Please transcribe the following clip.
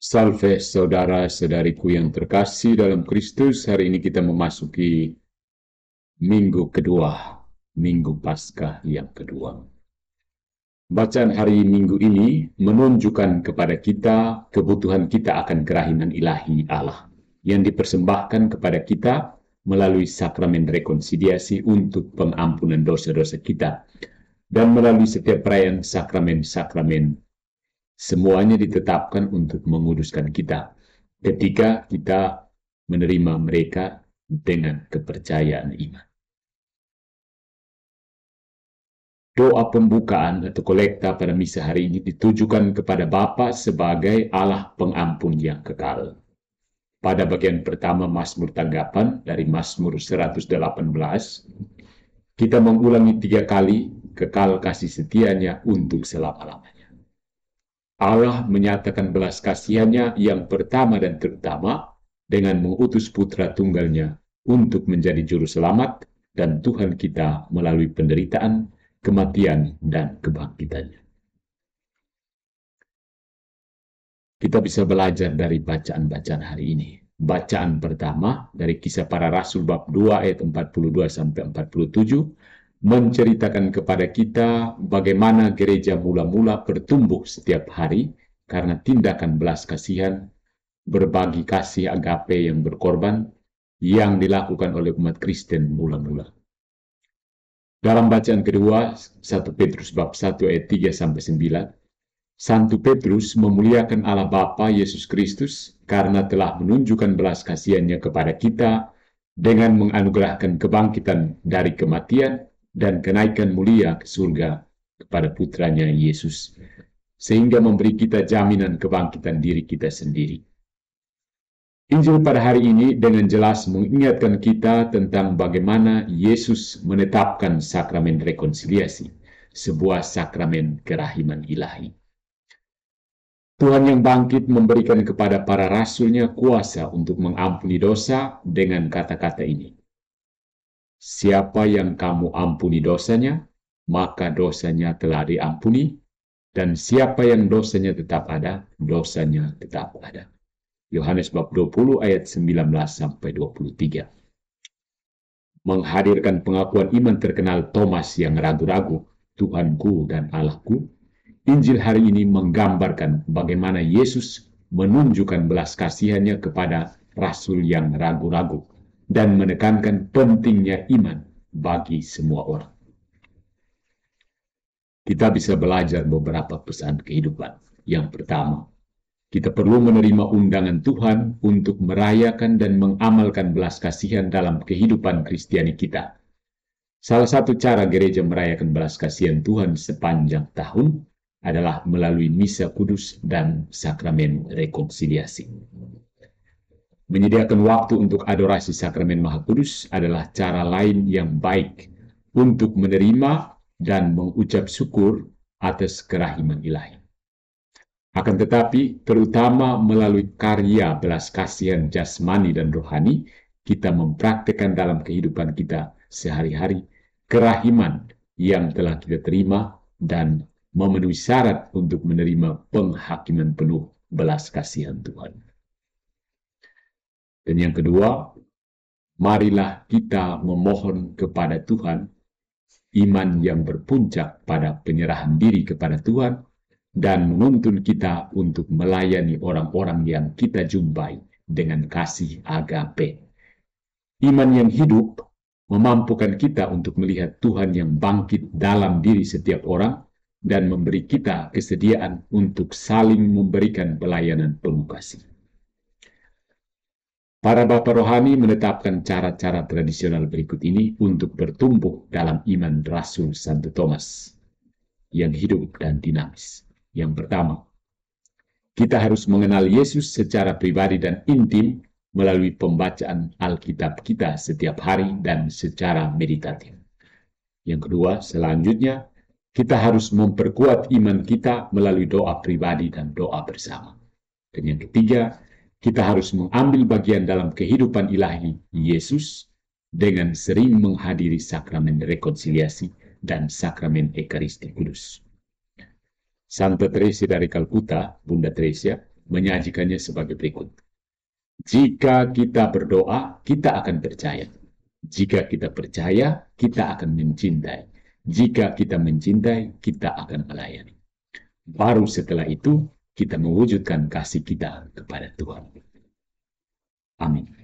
Salve saudara-saudariku yang terkasih dalam Kristus. Hari ini kita memasuki minggu kedua, minggu Paskah yang kedua. Bacaan hari minggu ini menunjukkan kepada kita kebutuhan kita akan kerahiman ilahi Allah yang dipersembahkan kepada kita melalui sakramen rekonsiliasi untuk pengampunan dosa-dosa kita dan melalui setiap perayaan sakramen-sakramen Semuanya ditetapkan untuk menguduskan kita ketika kita menerima mereka dengan kepercayaan iman. Doa pembukaan atau kolekta pada misa hari ini ditujukan kepada Bapa sebagai Allah pengampun yang kekal. Pada bagian pertama Mazmur tanggapan dari Mazmur 118, kita mengulangi tiga kali kekal kasih setianya untuk selama-lamanya. Allah menyatakan belas kasihannya yang pertama dan terutama dengan mengutus putra tunggalnya untuk menjadi juru selamat dan Tuhan kita melalui penderitaan, kematian, dan kebangkitannya. Kita bisa belajar dari bacaan-bacaan hari ini. Bacaan pertama dari kisah para rasul bab 2 ayat 42 sampai 47 menceritakan kepada kita bagaimana gereja mula-mula bertumbuh setiap hari karena tindakan belas kasihan, berbagi kasih agape yang berkorban yang dilakukan oleh umat Kristen mula-mula. Dalam bacaan kedua, 1 Petrus bab 1 ayat 3 sampai 9, Santo Petrus memuliakan Allah Bapa Yesus Kristus karena telah menunjukkan belas kasihannya kepada kita dengan menganugerahkan kebangkitan dari kematian dan kenaikan mulia ke surga kepada putranya Yesus, sehingga memberi kita jaminan kebangkitan diri kita sendiri. Injil pada hari ini dengan jelas mengingatkan kita tentang bagaimana Yesus menetapkan sakramen rekonsiliasi, sebuah sakramen kerahiman ilahi. Tuhan yang bangkit memberikan kepada para rasulnya kuasa untuk mengampuni dosa dengan kata-kata ini. Siapa yang kamu ampuni dosanya, maka dosanya telah diampuni, dan siapa yang dosanya tetap ada, dosanya tetap ada. Yohanes bab 20 ayat 19 sampai 23. Menghadirkan pengakuan iman terkenal Thomas yang ragu-ragu, Tuhanku dan Allahku. Injil hari ini menggambarkan bagaimana Yesus menunjukkan belas kasihannya kepada rasul yang ragu-ragu dan menekankan pentingnya iman bagi semua orang. Kita bisa belajar beberapa pesan kehidupan. Yang pertama, kita perlu menerima undangan Tuhan untuk merayakan dan mengamalkan belas kasihan dalam kehidupan Kristiani kita. Salah satu cara gereja merayakan belas kasihan Tuhan sepanjang tahun adalah melalui misa kudus dan sakramen rekonsiliasi. Menyediakan waktu untuk adorasi sakramen Maha Kudus adalah cara lain yang baik untuk menerima dan mengucap syukur atas kerahiman ilahi. Akan tetapi, terutama melalui karya belas kasihan jasmani dan rohani, kita mempraktekkan dalam kehidupan kita sehari-hari kerahiman yang telah kita terima dan memenuhi syarat untuk menerima penghakiman penuh belas kasihan Tuhan. Dan yang kedua, marilah kita memohon kepada Tuhan iman yang berpuncak pada penyerahan diri kepada Tuhan dan menuntun kita untuk melayani orang-orang yang kita jumpai dengan kasih agape. Iman yang hidup memampukan kita untuk melihat Tuhan yang bangkit dalam diri setiap orang dan memberi kita kesediaan untuk saling memberikan pelayanan kasih. Para bapak rohani menetapkan cara-cara tradisional berikut ini untuk bertumbuh dalam iman Rasul Santo Thomas yang hidup dan dinamis. Yang pertama, kita harus mengenal Yesus secara pribadi dan intim melalui pembacaan Alkitab kita setiap hari dan secara meditatif. Yang kedua, selanjutnya kita harus memperkuat iman kita melalui doa pribadi dan doa bersama. Dan yang ketiga, kita harus mengambil bagian dalam kehidupan ilahi Yesus dengan sering menghadiri sakramen rekonsiliasi dan sakramen Ekaristi Kudus. Santa Teresa dari Kalkuta, Bunda Teresa, menyajikannya sebagai berikut. Jika kita berdoa, kita akan percaya. Jika kita percaya, kita akan mencintai. Jika kita mencintai, kita akan melayani. Baru setelah itu, kita mewujudkan kasih kita kepada Tuhan. Amin.